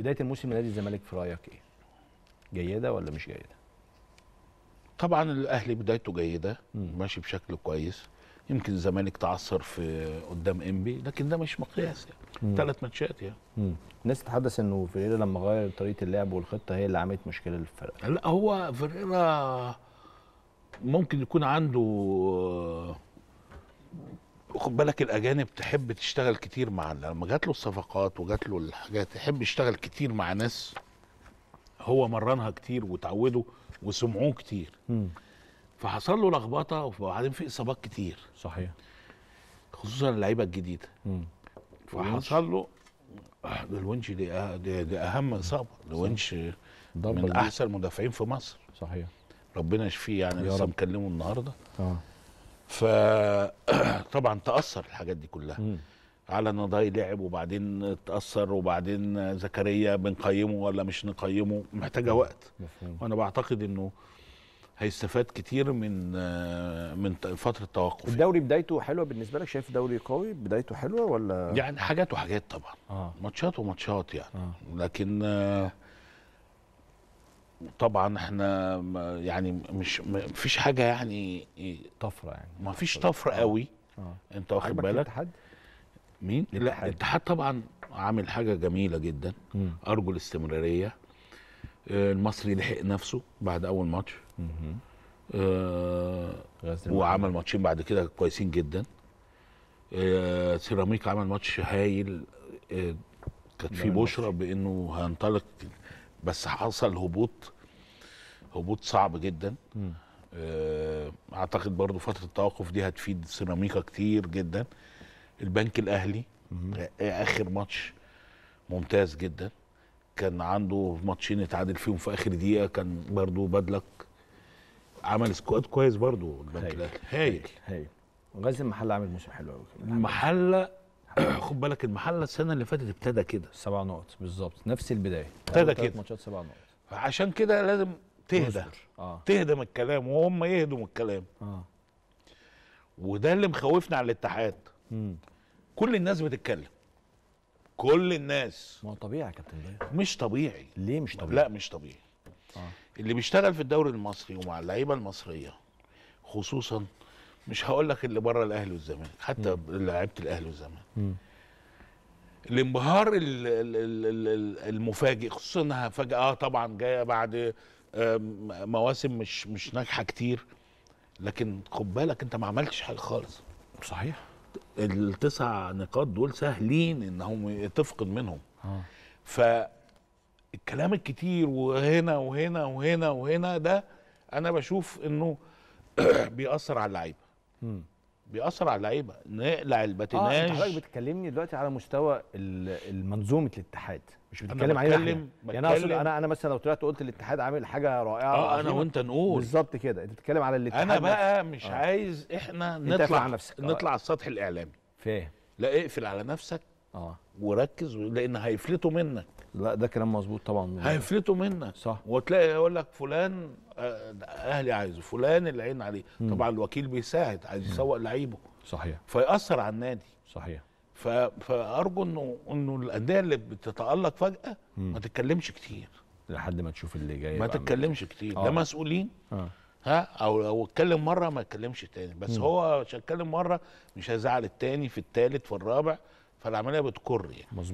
بدايه الموسم لنادي الزمالك في رايك ايه؟ جيده ولا مش جيده؟ طبعا الاهلي بدايته جيده ماشي بشكل كويس يمكن الزمالك تعثر في قدام انبي لكن ده مش مقياس يعني ثلاث ماتشات يعني الناس تتحدث انه فيريرا لما غير طريقه اللعب والخطه هي اللي عملت مشكله للفرق لا هو فيريرا ممكن يكون عنده خد بالك الاجانب تحب تشتغل كتير مع لما جات له الصفقات وجات له الحاجات تحب يشتغل كتير مع ناس هو مرنها كتير وتعوده وسمعوه كتير فحصل له لخبطه وبعدين في اصابات كتير صحيح خصوصا اللعيبه الجديده فحصل له الونش دي, دي, أه- دي اهم اصابه الونش من احسن المدافعين في مصر صحيح ربنا يشفيه يعني لسه مكلمه النهارده اه فطبعا تاثر الحاجات دي كلها مم. على نضاي لعب وبعدين اتاثر وبعدين زكريا بنقيمه ولا مش نقيمه محتاجه وقت وانا بعتقد انه هيستفاد كتير من من فتره التوقف الدوري بدايته حلوه بالنسبه لك شايف دوري قوي بدايته حلوه ولا يعني حاجات وحاجات طبعا آه. ماتشات وماتشات يعني آه. لكن آه نعم. طبعا احنا يعني مش مفيش حاجه يعني طفره يعني مفيش طفره آه. قوي آه. انت واخد بالك الاتحاد مين الاتحاد, الاتحاد طبعا عامل حاجه جميله جدا مم. ارجو الاستمراريه آه، المصري لحق نفسه بعد اول ماتش آه وعمل ماتشين بعد كده كويسين جدا آه سيراميك عمل ماتش هايل آه كانت في بشرى بانه هينطلق بس حصل هبوط هبوط صعب جدا آه، اعتقد برضو فتره التوقف دي هتفيد سيراميكا كتير جدا البنك الاهلي آه، اخر ماتش ممتاز جدا كان عنده ماتشين اتعادل فيهم في اخر دقيقه كان برضو بدلك عمل سكواد كويس برضو البنك هايل. الاهلي هايل هايل غازي المحله عامل موسم حلو قوي المحله خد بالك المحله السنه اللي فاتت ابتدى كده سبع نقط بالظبط نفس البدايه ابتدى كده ماتشات سبع نقط عشان كده لازم تهدى آه. تهدى من الكلام وهم يهدوا من الكلام آه. وده اللي مخوفنا على الاتحاد كل الناس بتتكلم كل الناس ما هو طبيعي يا كابتن مش طبيعي ليه مش طبيعي لا مش طبيعي آه. اللي بيشتغل في الدوري المصري ومع اللعيبه المصريه خصوصا مش هقول لك اللي بره الاهلي والزمالك حتى لعيبه الاهلي والزمالك الانبهار المفاجئ خصوصا انها فجاه اه طبعا جايه بعد مواسم مش مش ناجحه كتير لكن خد بالك انت ما عملتش حاجه خالص صحيح التسع نقاط دول سهلين انهم تفقد منهم آه. فالكلام الكتير وهنا وهنا وهنا وهنا ده انا بشوف انه بيأثر على اللعيبه بيأثر على اللعيبه نقلع الباتيناج اه انت حضرتك بتكلمني دلوقتي على مستوى المنظومة الاتحاد مش بتتكلم عليه بتكلم يعني انا اقصد انا انا مثلا لو طلعت قلت الاتحاد عامل حاجه رائعه اه انا وانت نقول بالظبط كده انت بتتكلم على الاتحاد انا بقى مش آه. عايز احنا نطلع نفسك. آه. نطلع على السطح الاعلامي فاهم لا اقفل على نفسك اه وركز لان هيفلتوا منك لا ده كلام مظبوط طبعا هيفلتوا منك صح وتلاقي يقول لك فلان آه، اهلي عايزه فلان اللي عين عليه مم. طبعا الوكيل بيساعد عايز يسوق لعيبه صحيح فيأثر على النادي صحيح ف... فارجو انه انه الانديه اللي بتتالق فجاه مم. ما تتكلمش كتير لحد ما تشوف اللي جاي ما تتكلمش كتير ده آه. مسؤولين آه. ها او لو اتكلم مره ما اتكلمش تاني بس مم. هو عشان اتكلم مره مش هيزعل التاني في التالت في الرابع فالعمليه بتكر يعني مظبوط